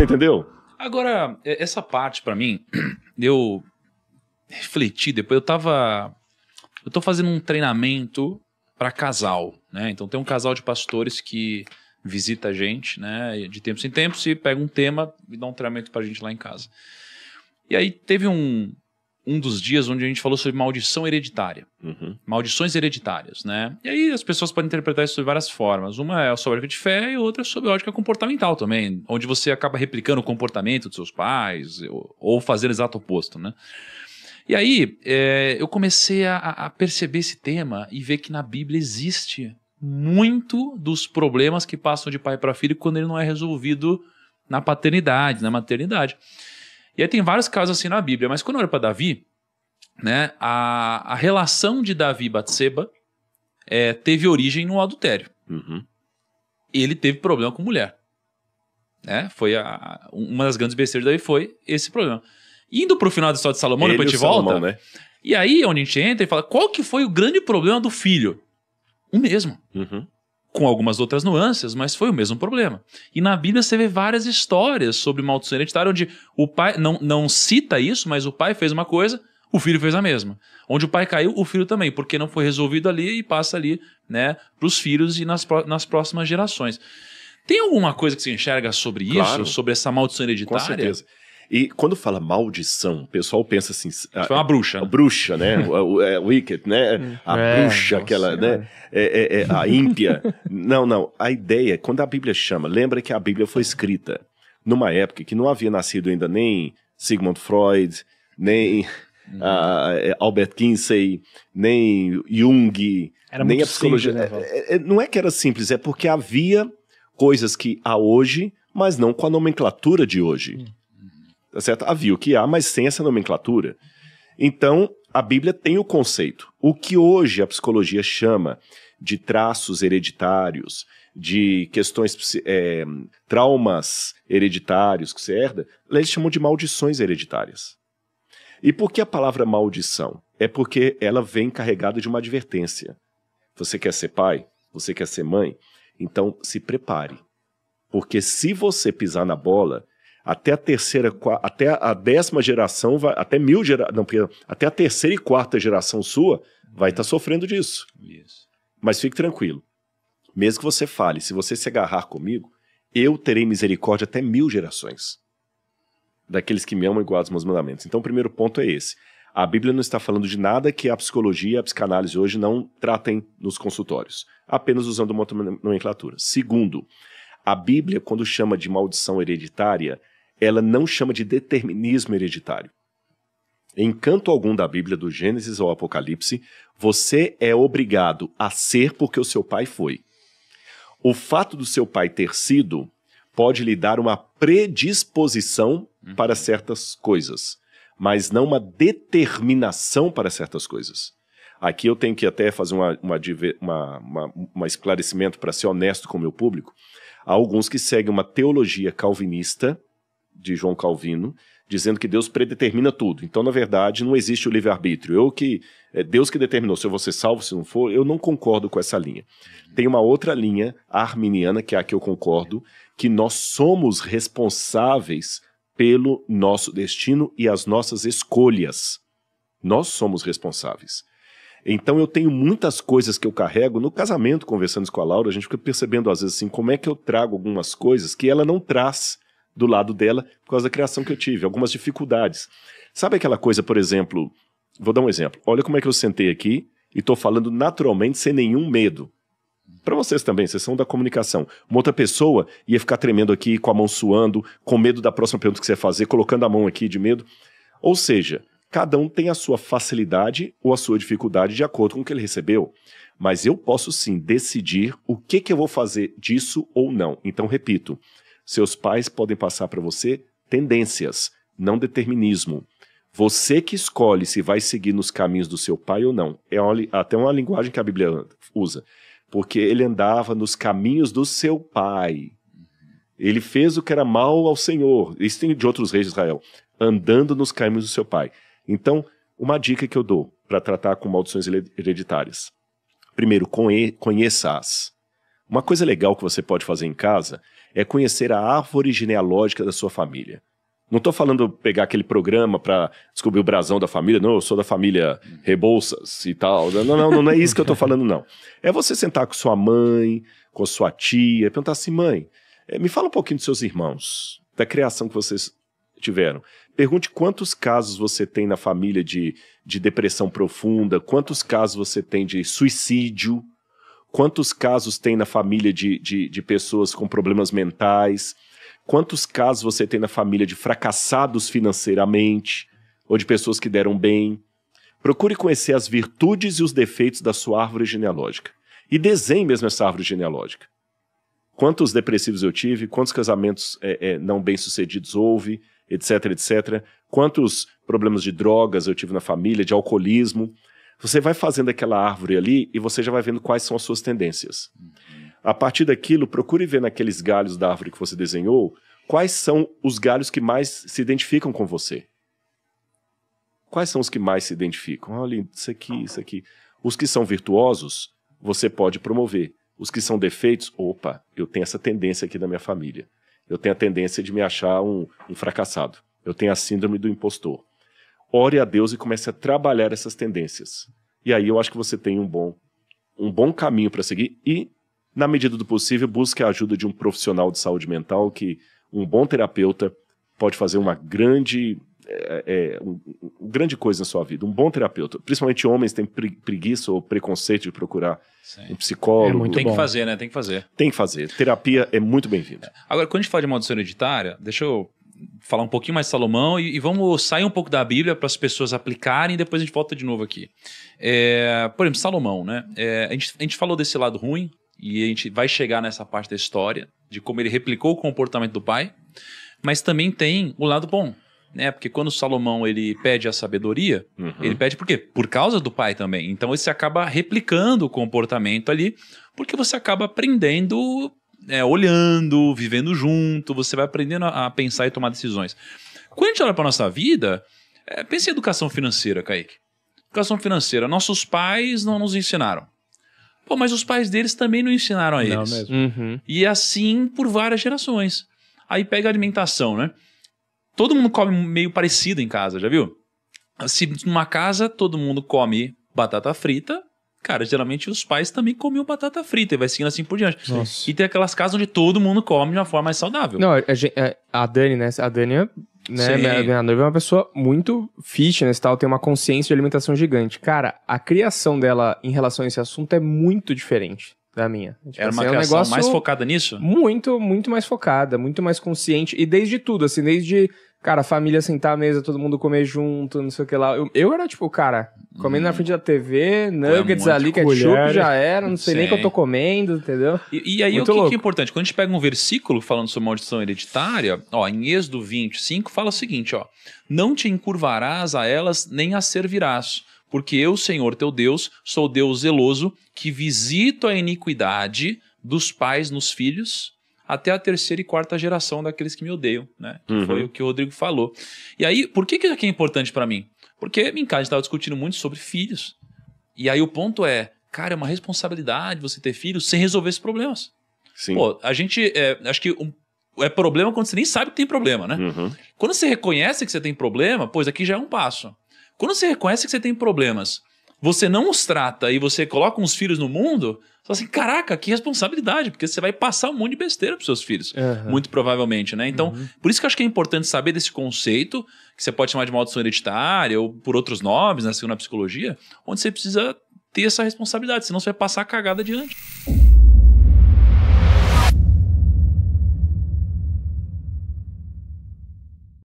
Você entendeu? Agora, essa parte para mim, eu refleti depois. Eu tava. Eu tô fazendo um treinamento para casal, né? Então tem um casal de pastores que visita a gente, né? De tempos em tempos e pega um tema e dá um treinamento pra gente lá em casa. E aí teve um, um dos dias onde a gente falou sobre maldição hereditária. Uhum. Maldições hereditárias, né? E aí as pessoas podem interpretar isso de várias formas. Uma é sobre a de fé e outra é sobre a ótica comportamental também, onde você acaba replicando o comportamento dos seus pais ou, ou fazendo o exato oposto, né? E aí é, eu comecei a, a perceber esse tema e ver que na Bíblia existe muito dos problemas que passam de pai para filho quando ele não é resolvido na paternidade, na maternidade. E aí tem vários casos assim na Bíblia, mas quando olha para Davi, né, a, a relação de Davi e Batseba é, teve origem no adultério. Uhum. Ele teve problema com mulher. Né? Foi a, uma das grandes besteiras daí foi esse problema. Indo para o final da história de Salomão, Ele depois a gente Salomão, volta. Né? E aí é onde a gente entra e fala: qual que foi o grande problema do filho? O mesmo. Uhum com algumas outras nuances, mas foi o mesmo problema. E na Bíblia você vê várias histórias sobre maldição hereditária onde o pai não, não cita isso, mas o pai fez uma coisa, o filho fez a mesma. Onde o pai caiu, o filho também, porque não foi resolvido ali e passa ali, né, para os filhos e nas, nas próximas gerações. Tem alguma coisa que você enxerga sobre claro, isso, sobre essa maldição hereditária? Com certeza. E quando fala maldição, o pessoal pensa assim. A, Foi é uma bruxa. A, a né? bruxa, né? o, é, wicked, né? É, a é, bruxa, aquela, né? senhora. né? É, é, a ímpia. não, não. A ideia, quando a Bíblia chama, lembra que a Bíblia foi escrita numa época que não havia nascido ainda nem Sigmund Freud, nem uh, Albert Kinsey, nem Jung, era nem a psicologia. Simples, né, não é que era simples, é porque havia coisas que há hoje, mas não com a nomenclatura de hoje. Hum tá certo? Havia o que há, mas sem essa nomenclatura. Então, a Bíblia tem o conceito. O que hoje a psicologia chama de traços hereditários, de questões, é, traumas hereditários que você herda, eles chamam de maldições hereditárias. E por que a palavra maldição? É porque ela vem carregada de uma advertência. Você quer ser pai? Você quer ser mãe? Então se prepare. Porque se você pisar na bola, até a terceira, até a décima geração, vai, até mil gera, não, até a terceira e quarta geração sua vai estar tá sofrendo disso. Isso. Mas fique tranquilo. Mesmo que você fale, se você se agarrar comigo, eu terei misericórdia até mil gerações daqueles que me amam e guardam os meus mandamentos. Então, o primeiro ponto é esse. A Bíblia não está falando de nada que a psicologia e a psicanálise hoje não tratem nos consultórios, apenas usando uma nomenclatura. Segundo, a Bíblia, quando chama de maldição hereditária, ela não chama de determinismo hereditário. Em canto algum da Bíblia, do Gênesis ao Apocalipse, você é obrigado a ser porque o seu pai foi. O fato do seu pai ter sido pode lhe dar uma predisposição uhum. para certas coisas, mas não uma determinação para certas coisas. Aqui eu tenho que até fazer uma, uma, uma, uma esclarecimento para ser honesto com o meu público. Há alguns que seguem uma teologia calvinista de João Calvino, dizendo que Deus predetermina tudo. Então, na verdade, não existe o livre-arbítrio. Eu que é Deus que determinou se eu vou ser salvo, se não for, eu não concordo com essa linha. Tem uma outra linha arminiana, que é a que eu concordo, que nós somos responsáveis pelo nosso destino e as nossas escolhas. Nós somos responsáveis. Então eu tenho muitas coisas que eu carrego no casamento, conversando com a Laura, a gente fica percebendo às vezes assim como é que eu trago algumas coisas que ela não traz do lado dela por causa da criação que eu tive, algumas dificuldades. Sabe aquela coisa, por exemplo, vou dar um exemplo. Olha como é que eu sentei aqui e estou falando naturalmente sem nenhum medo. Para vocês também, vocês são da comunicação. Uma outra pessoa ia ficar tremendo aqui, com a mão suando, com medo da próxima pergunta que você ia fazer, colocando a mão aqui de medo. Ou seja, cada um tem a sua facilidade ou a sua dificuldade de acordo com o que ele recebeu. Mas eu posso sim decidir o que, que eu vou fazer disso ou não. Então, repito, seus pais podem passar para você tendências, não determinismo. Você que escolhe se vai seguir nos caminhos do seu pai ou não. É uma, até uma linguagem que a Bíblia usa. Porque ele andava nos caminhos do seu pai. Ele fez o que era mal ao Senhor. Isso tem de outros reis de Israel. Andando nos caminhos do seu pai. Então, uma dica que eu dou para tratar com maldições hereditárias. Primeiro, conheça-as. Uma coisa legal que você pode fazer em casa é conhecer a árvore genealógica da sua família. Não estou falando pegar aquele programa para descobrir o brasão da família, não, eu sou da família Rebouças e tal. Não, não, não, é isso que eu estou falando, não. É você sentar com sua mãe, com sua tia, perguntar assim, mãe, eh, me fala um pouquinho dos seus irmãos, da criação que vocês tiveram. Pergunte quantos casos você tem na família de, de depressão profunda, quantos casos você tem de suicídio, Quantos casos tem na família de, de, de pessoas com problemas mentais? Quantos casos você tem na família de fracassados financeiramente ou de pessoas que deram bem? Procure conhecer as virtudes e os defeitos da sua árvore genealógica. E desenhe mesmo essa árvore genealógica. Quantos depressivos eu tive, quantos casamentos é, é, não bem-sucedidos houve, etc, etc. Quantos problemas de drogas eu tive na família, de alcoolismo. Você vai fazendo aquela árvore ali e você já vai vendo quais são as suas tendências. A partir daquilo, procure ver naqueles galhos da árvore que você desenhou quais são os galhos que mais se identificam com você. Quais são os que mais se identificam? Olha, isso aqui, isso aqui. Os que são virtuosos, você pode promover. Os que são defeitos, opa, eu tenho essa tendência aqui da minha família. Eu tenho a tendência de me achar um, um fracassado. Eu tenho a síndrome do impostor ore a Deus e comece a trabalhar essas tendências. E aí eu acho que você tem um bom, um bom caminho para seguir e, na medida do possível, busque a ajuda de um profissional de saúde mental, que um bom terapeuta pode fazer uma grande é, é, um, um, grande coisa na sua vida, um bom terapeuta. Principalmente homens têm preguiça ou preconceito de procurar Sim. um psicólogo. É muito tem bom. que fazer, né? Tem que fazer. Tem que fazer. Terapia é muito bem-vinda. Agora, quando a gente fala de maldição hereditária, deixa eu falar um pouquinho mais de Salomão e, e vamos sair um pouco da Bíblia para as pessoas aplicarem e depois a gente volta de novo aqui. É, por exemplo, Salomão, né? É, a, gente, a gente falou desse lado ruim e a gente vai chegar nessa parte da história de como ele replicou o comportamento do pai, mas também tem o lado bom, né? Porque quando Salomão ele pede a sabedoria, uhum. ele pede por quê? Por causa do pai também. Então você acaba replicando o comportamento ali, porque você acaba aprendendo é, olhando, vivendo junto, você vai aprendendo a, a, pensar e tomar decisões. Quando a gente olha para nossa vida, é, pense em educação financeira, Kaique. Educação financeira. Nossos pais não nos ensinaram. Pô, mas os pais deles também não ensinaram a não eles. Uhum. E assim por várias gerações. Aí pega a alimentação, né? Todo mundo come meio parecido em casa, já viu? Se numa casa todo mundo come batata frita, Cara, geralmente os pais também comiam batata frita e vai seguindo assim por diante. Nossa. E tem aquelas casas onde todo mundo come de uma forma mais saudável. Não, a, gente, é, a Dani, né? A Dani é né? Minha, minha, noiva é uma pessoa muito fitness tal, tem uma consciência de alimentação gigante. Cara, a criação dela em relação a esse assunto é muito diferente da minha. Tipo, Era uma assim, criação é um mais focada nisso? Muito, muito mais focada, muito mais consciente. E desde tudo, assim, desde Cara, família sentar à mesa, todo mundo comer junto, não sei o que lá. Eu, eu era tipo, cara, comendo hum. na frente da TV, é nuggets um ali, ketchup colher. já era, não sei, sei, nem que eu tô comendo, entendeu? E, e aí Muito o que, que é importante? Quando a gente pega um versículo falando sobre maldição hereditária, ó, em Êxodo 25 fala o seguinte, ó. Não te encurvarás a elas, nem as servirás porque eu, Senhor teu Deus, sou Deus zeloso, que visito a iniquidade dos pais nos filhos até a terceira e quarta geração daqueles que me odeiam, né? Uhum. Foi o que o Rodrigo falou. E aí, por que, que isso aqui é importante para mim? Porque em casa a gente tava discutindo muito sobre filhos. E aí o ponto é, cara, é uma responsabilidade você ter filhos sem resolver esses problemas. Sim. Pô, a gente. É, acho que um, é problema quando você nem sabe que tem problema, né? Uhum. Quando você reconhece que você tem problema, pois aqui já é um passo. Quando você reconhece que você tem problemas você não os trata e você coloca uns filhos no mundo, você fala assim, caraca, que responsabilidade, porque você vai passar um monte de besteira para seus filhos, uhum. muito provavelmente, né? Então, uhum. por isso que eu acho que é importante saber desse conceito, que você pode chamar de maldição hereditária ou por outros nomes, na né, segunda psicologia, onde você precisa ter essa responsabilidade, senão você vai passar a cagada adiante.